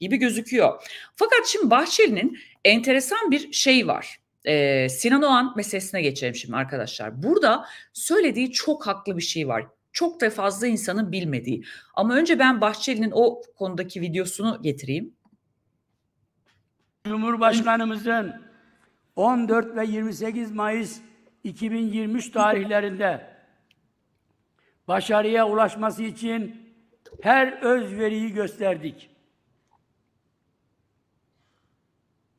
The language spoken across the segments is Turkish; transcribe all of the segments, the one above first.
gibi gözüküyor. Fakat şimdi Bahçeli'nin enteresan bir şey var. Ee, Sinan Oğan meselesine geçelim şimdi arkadaşlar. Burada söylediği çok haklı bir şey var. Çok da fazla insanın bilmediği. Ama önce ben Bahçeli'nin o konudaki videosunu getireyim. Cumhurbaşkanımızın 14 ve 28 Mayıs 2023 tarihlerinde başarıya ulaşması için her özveriyi gösterdik.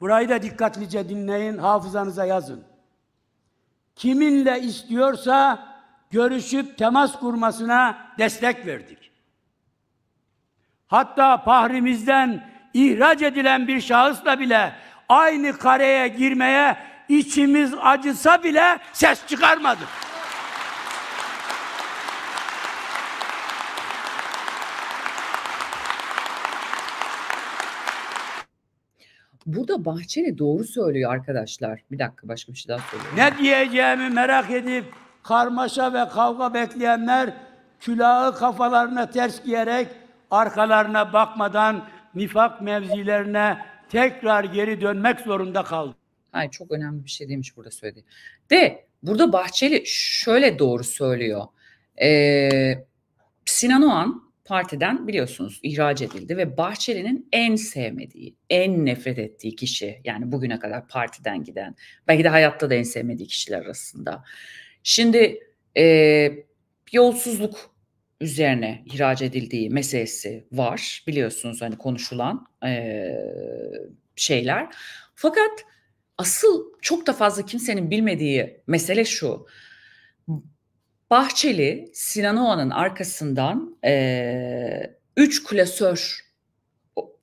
Burayı da dikkatlice dinleyin, hafızanıza yazın. Kiminle istiyorsa görüşüp temas kurmasına destek verdik. Hatta pahrimizden ihraç edilen bir şahısla bile aynı kareye girmeye içimiz acısa bile ses çıkarmadık. Burada Bahçeli doğru söylüyor arkadaşlar. Bir dakika başka bir şey daha söylüyorum. Ne diyeceğimi merak edip karmaşa ve kavga bekleyenler külahı kafalarına ters giyerek arkalarına bakmadan nifak mevzilerine tekrar geri dönmek zorunda kaldı. Hayır çok önemli bir şey demiş burada söyledi. De burada Bahçeli şöyle doğru söylüyor. Ee, Sinan Oğan partiden biliyorsunuz ihraç edildi ve Bahçeli'nin en sevmediği, en nefret ettiği kişi yani bugüne kadar partiden giden belki de hayatta da en sevmediği kişiler arasında. Şimdi e, yolsuzluk üzerine ihraç edildiği meselesi var biliyorsunuz hani konuşulan e, şeyler. Fakat asıl çok da fazla kimsenin bilmediği mesele şu. Bahçeli Sinan Oğan'ın arkasından e, üç klasör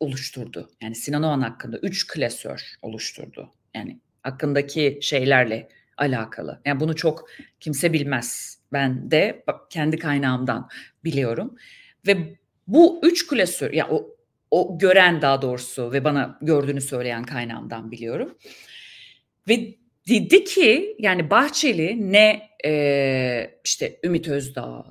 oluşturdu. Yani Sinan Oğan hakkında üç klasör oluşturdu. Yani hakkındaki şeylerle alakalı. Yani bunu çok kimse bilmez. Ben de kendi kaynağımdan biliyorum. Ve bu üç klasör, ya yani o, o gören daha doğrusu ve bana gördüğünü söyleyen kaynağımdan biliyorum. Ve dedi ki yani Bahçeli ne e, işte Ümit Özdağ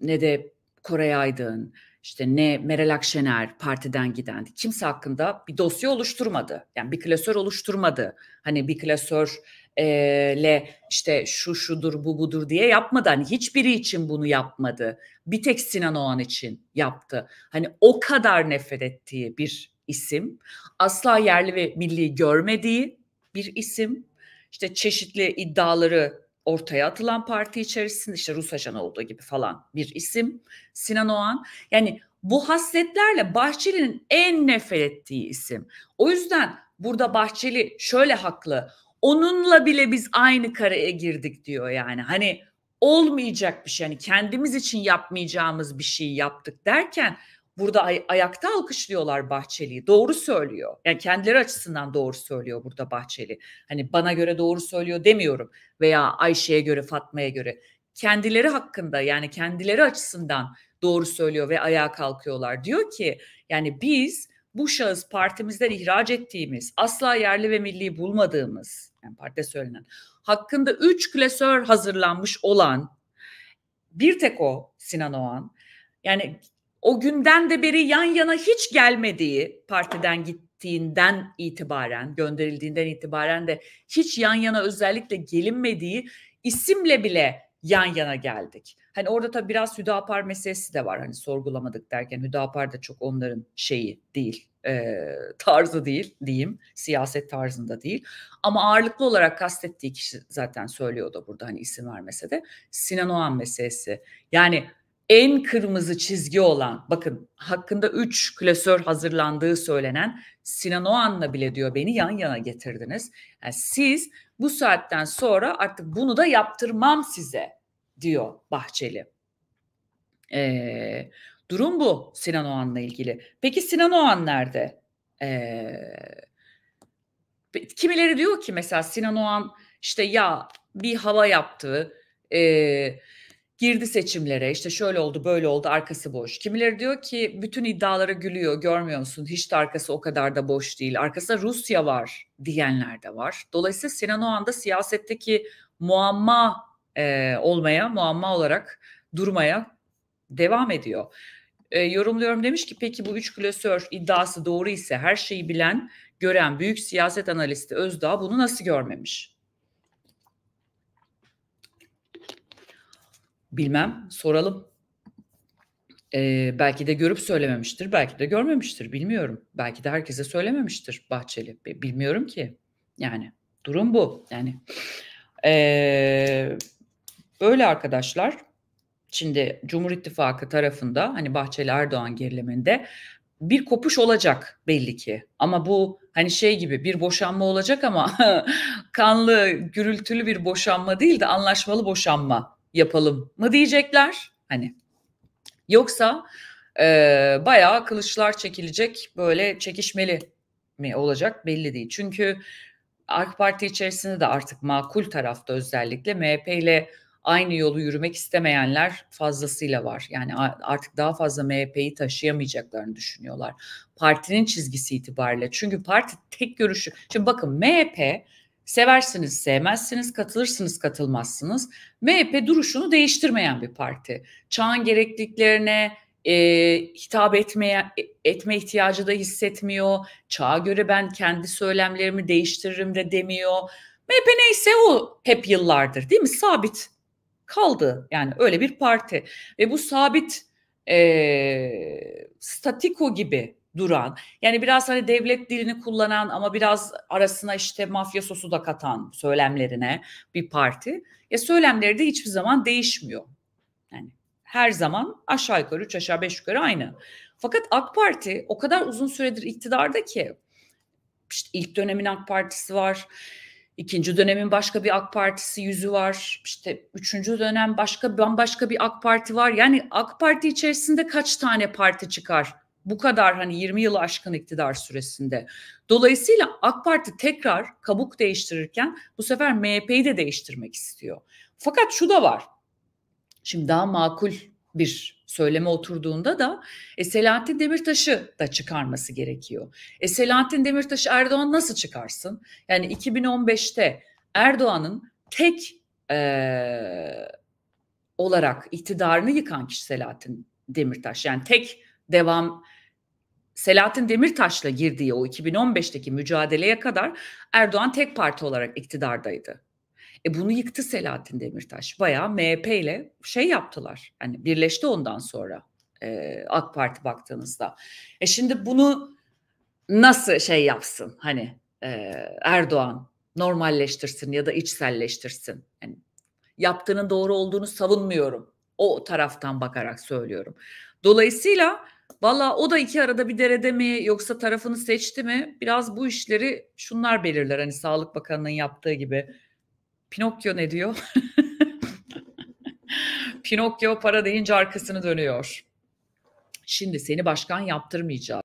ne de Koray Aydın işte ne Meral Akşener partiden gidendi. Kimse hakkında bir dosya oluşturmadı. Yani bir klasör oluşturmadı. Hani bir klasörle e, işte şu şudur bu budur diye yapmadı. Hani hiçbiri için bunu yapmadı. Bir tek Sinan Oğan için yaptı. Hani o kadar nefret ettiği bir isim. Asla yerli ve milli görmediği bir isim işte çeşitli iddiaları ortaya atılan parti içerisinde işte Rus ajanı olduğu gibi falan bir isim Sinan Oğan. Yani bu hasletlerle Bahçeli'nin en nefret ettiği isim. O yüzden burada Bahçeli şöyle haklı. Onunla bile biz aynı karaya girdik diyor yani. Hani olmayacak bir şey. Yani kendimiz için yapmayacağımız bir şey yaptık derken burada ay- ayakta alkışlıyorlar Bahçeli'yi. Doğru söylüyor. Yani kendileri açısından doğru söylüyor burada Bahçeli. Hani bana göre doğru söylüyor demiyorum veya Ayşe'ye göre, Fatma'ya göre. Kendileri hakkında yani kendileri açısından doğru söylüyor ve ayağa kalkıyorlar. Diyor ki yani biz bu şahıs partimizden ihraç ettiğimiz, asla yerli ve milli bulmadığımız, yani partide söylenen, hakkında üç klasör hazırlanmış olan bir tek o Sinan Oğan. Yani o günden de beri yan yana hiç gelmediği partiden gittiğinden itibaren gönderildiğinden itibaren de hiç yan yana özellikle gelinmediği isimle bile yan yana geldik. Hani orada tabii biraz Hüdapar meselesi de var. Hani sorgulamadık derken Hüdapar da çok onların şeyi değil, e, tarzı değil diyeyim. Siyaset tarzında değil. Ama ağırlıklı olarak kastettiği kişi zaten söylüyor da burada hani isim vermese de. Sinan Oğan meselesi. Yani en kırmızı çizgi olan bakın hakkında 3 klasör hazırlandığı söylenen Sinan Oğan'la bile diyor beni yan yana getirdiniz. Yani siz bu saatten sonra artık bunu da yaptırmam size diyor Bahçeli. Ee, durum bu Sinan Oğan'la ilgili. Peki Sinan Oğan nerede? Ee, kimileri diyor ki mesela Sinan Oğan işte ya bir hava yaptı. Eee girdi seçimlere işte şöyle oldu böyle oldu arkası boş. Kimileri diyor ki bütün iddialara gülüyor görmüyor musun hiç de arkası o kadar da boş değil. Arkasında Rusya var diyenler de var. Dolayısıyla Sinan o anda siyasetteki muamma e, olmaya muamma olarak durmaya devam ediyor. E, yorumluyorum demiş ki peki bu üç klasör iddiası doğru ise her şeyi bilen gören büyük siyaset analisti Özdağ bunu nasıl görmemiş? Bilmem soralım. Ee, belki de görüp söylememiştir, belki de görmemiştir bilmiyorum. Belki de herkese söylememiştir Bahçeli. Bilmiyorum ki. Yani durum bu. Yani ee, böyle arkadaşlar şimdi Cumhur İttifakı tarafında hani Bahçeli Erdoğan geriliminde bir kopuş olacak belli ki. Ama bu hani şey gibi bir boşanma olacak ama kanlı, gürültülü bir boşanma değil de anlaşmalı boşanma yapalım mı diyecekler hani yoksa e, bayağı kılıçlar çekilecek böyle çekişmeli mi olacak belli değil. Çünkü AK Parti içerisinde de artık makul tarafta özellikle MHP ile aynı yolu yürümek istemeyenler fazlasıyla var. Yani artık daha fazla MHP'yi taşıyamayacaklarını düşünüyorlar. Partinin çizgisi itibariyle. Çünkü parti tek görüşü. Şimdi bakın MHP Seversiniz, sevmezsiniz, katılırsınız, katılmazsınız. MHP duruşunu değiştirmeyen bir parti. Çağın gerekliliklerine e, hitap etmeye e, etme ihtiyacı da hissetmiyor. Çağa göre ben kendi söylemlerimi değiştiririm de demiyor. MHP neyse o hep yıllardır değil mi? Sabit kaldı. Yani öyle bir parti. Ve bu sabit e, statiko gibi duran yani biraz hani devlet dilini kullanan ama biraz arasına işte mafya sosu da katan söylemlerine bir parti. Ya söylemleri de hiçbir zaman değişmiyor. Yani her zaman aşağı yukarı üç aşağı beş yukarı aynı. Fakat AK Parti o kadar uzun süredir iktidarda ki işte ilk dönemin AK Partisi var. İkinci dönemin başka bir AK Partisi yüzü var. İşte üçüncü dönem başka bambaşka bir AK Parti var. Yani AK Parti içerisinde kaç tane parti çıkar bu kadar hani 20 yılı aşkın iktidar süresinde. Dolayısıyla AK Parti tekrar kabuk değiştirirken bu sefer MHP'yi de değiştirmek istiyor. Fakat şu da var. Şimdi daha makul bir söyleme oturduğunda da e, Selahattin Demirtaş'ı da çıkarması gerekiyor. E, Selahattin Demirtaş Erdoğan nasıl çıkarsın? Yani 2015'te Erdoğan'ın tek e, olarak iktidarını yıkan kişi Selahattin Demirtaş. Yani tek devam Selahattin Demirtaş'la girdiği o 2015'teki mücadeleye kadar Erdoğan tek parti olarak iktidardaydı. E bunu yıktı Selahattin Demirtaş. Bayağı MHP ile şey yaptılar. Hani birleşti ondan sonra e, AK Parti baktığınızda. E şimdi bunu nasıl şey yapsın hani e, Erdoğan normalleştirsin ya da içselleştirsin. Yani yaptığının doğru olduğunu savunmuyorum. O taraftan bakarak söylüyorum. Dolayısıyla Valla o da iki arada bir derede mi yoksa tarafını seçti mi? Biraz bu işleri şunlar belirler hani Sağlık Bakanı'nın yaptığı gibi. Pinokyo ne diyor? Pinokyo para deyince arkasını dönüyor. Şimdi seni başkan yaptırmayacağım.